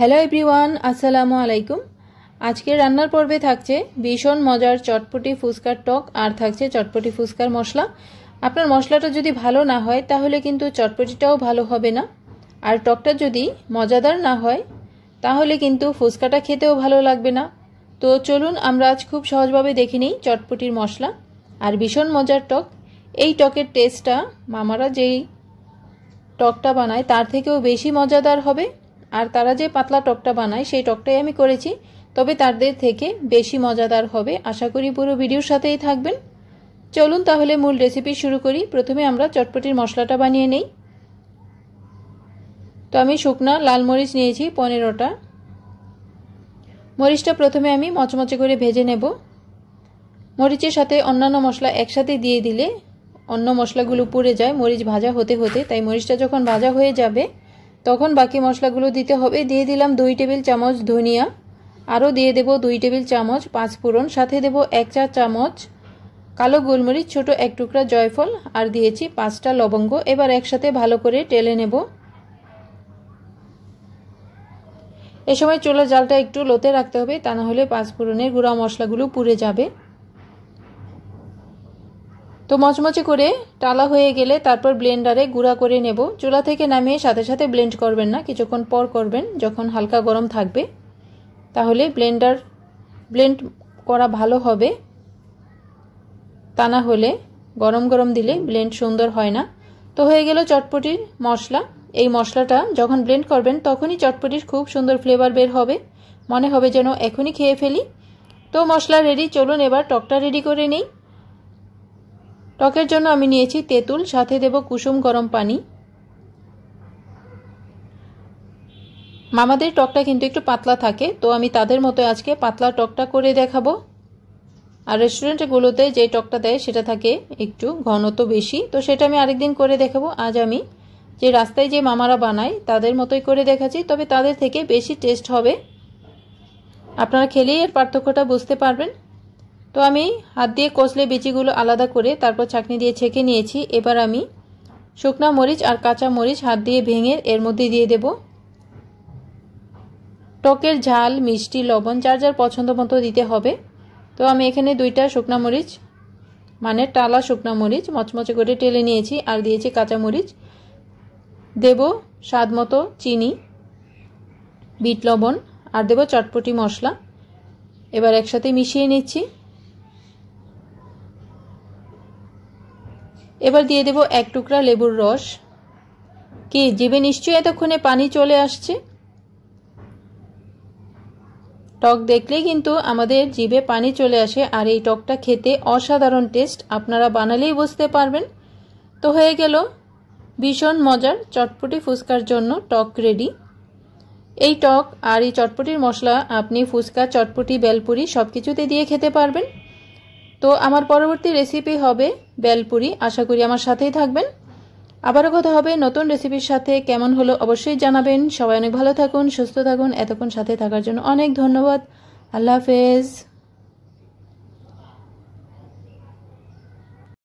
hello everyone আসসালামু আলাইকুম আজকের রান্নার পর্বে থাকছে ভীষণ মজার চটপটি ফুচকার টক আর থাকছে চটপটি ফুচকার মশলা আপনার মশলাটা যদি ভালো না হয় তাহলে কিন্তু চটপটিটাও ভালো হবে না আর টকটা যদি মজাদার না হয় তাহলে কিন্তু ফুচকাটা খেতেও ভালো লাগবে না তো চলুন আমরা আজ খুব সহজভাবে দেখে নিই চটপটির মশলা আর ভীষণ মজার টক এই টকের টেস্টটা মামারা যেই টকটা বানায় তার থেকেও বেশি মজাদার হবে আর তারা যে পাতলা টকটা বানায় সেই টকটাই আমি করেছি তবে তাদের থেকে বেশি মজাদার হবে আশা করি পুরো ভিডিওর সাথেই থাকবেন চলুন তাহলে মূল রেসিপি শুরু করি প্রথমে আমরা চটপটির মশলাটা বানিয়ে নেই তো আমি শুকনা লাল মরিচ নিয়েছি পনেরোটা মরিচটা প্রথমে আমি মচমচে করে ভেজে নেব মরিচের সাথে অন্যান্য মশলা একসাথে দিয়ে দিলে অন্য মশলাগুলো পুড়ে যায় মরিচ ভাজা হতে হতে তাই মরিচটা যখন ভাজা হয়ে যাবে তখন বাকি মশলাগুলো দিতে হবে দিয়ে দিলাম দুই টেবিল চামচ ধনিয়া আরও দিয়ে দেব দুই টেবিল চামচ পাঁচ ফোড়ন সাথে দেব এক চা চামচ কালো গোলমরিচ ছোট এক টুকরা জয়ফল আর দিয়েছি পাঁচটা লবঙ্গ এবার একসাথে ভালো করে টেলে নেব এ সময় চোলা জালটা একটু লোতে রাখতে হবে তা না হলে ফোড়নের গুঁড়া মশলাগুলো পুড়ে যাবে তো মচমচে করে টালা হয়ে গেলে তারপর ব্লেন্ডারে গুঁড়া করে নেব চুলা থেকে নামিয়ে সাথে সাথে ব্লেন্ড করবেন না কিছুক্ষণ পর করবেন যখন হালকা গরম থাকবে তাহলে ব্লেন্ডার ব্লেন্ড করা ভালো হবে তা না হলে গরম গরম দিলে ব্লেন্ড সুন্দর হয় না তো হয়ে গেল চটপটির মশলা এই মশলাটা যখন ব্লেন্ড করবেন তখনই চটপটির খুব সুন্দর ফ্লেভার বের হবে মনে হবে যেন এখনই খেয়ে ফেলি তো মশলা রেডি চলুন এবার টকটা রেডি করে নিই টকের জন্য আমি নিয়েছি তেঁতুল সাথে দেব কুসুম গরম পানি মামাদের টকটা কিন্তু একটু পাতলা থাকে তো আমি তাদের মতো আজকে পাতলা টকটা করে দেখাবো আর রেস্টুরেন্টগুলোতে যে টকটা দেয় সেটা থাকে একটু ঘনত্ব বেশি তো সেটা আমি আরেকদিন করে দেখাবো আজ আমি যে রাস্তায় যে মামারা বানায় তাদের মতোই করে দেখাচ্ছি তবে তাদের থেকে বেশি টেস্ট হবে আপনারা খেলেই এর পার্থক্যটা বুঝতে পারবেন তো আমি হাত দিয়ে কষলে বিচিগুলো আলাদা করে তারপর চাকনি দিয়ে ছেঁকে নিয়েছি এবার আমি শুকনা মরিচ আর কাঁচা মরিচ হাত দিয়ে ভেঙে এর মধ্যে দিয়ে দেব টকের ঝাল মিষ্টি লবণ যার যার পছন্দ মতো দিতে হবে তো আমি এখানে দুইটা শুকনা মরিচ মানে টালা শুকনা মরিচ মচমচে করে টেলে নিয়েছি আর দিয়েছি কাঁচা মরিচ দেব স্বাদ মতো চিনি বিট লবণ আর দেব চটপটি মশলা এবার একসাথে মিশিয়ে নিচ্ছি এবার দিয়ে দেব এক টুকরা লেবুর রস কি জিভে নিশ্চয়ই এতক্ষণে পানি চলে আসছে টক দেখলেই কিন্তু আমাদের জিভে পানি চলে আসে আর এই টকটা খেতে অসাধারণ টেস্ট আপনারা বানালেই বুঝতে পারবেন তো হয়ে গেল ভীষণ মজার চটপটি ফুচকার জন্য টক রেডি এই টক আর এই চটপটির মশলা আপনি ফুচকা চটপটি বেলপুরি সব কিছুতে দিয়ে খেতে পারবেন তো আমার পরবর্তী রেসিপি হবে বেলপুরি আশা করি আমার সাথেই থাকবেন আবারও কথা হবে নতুন রেসিপির সাথে কেমন হলো অবশ্যই জানাবেন সবাই অনেক ভালো থাকুন সুস্থ থাকুন এতক্ষণ সাথে থাকার জন্য অনেক ধন্যবাদ আল্লাহ হাফেজ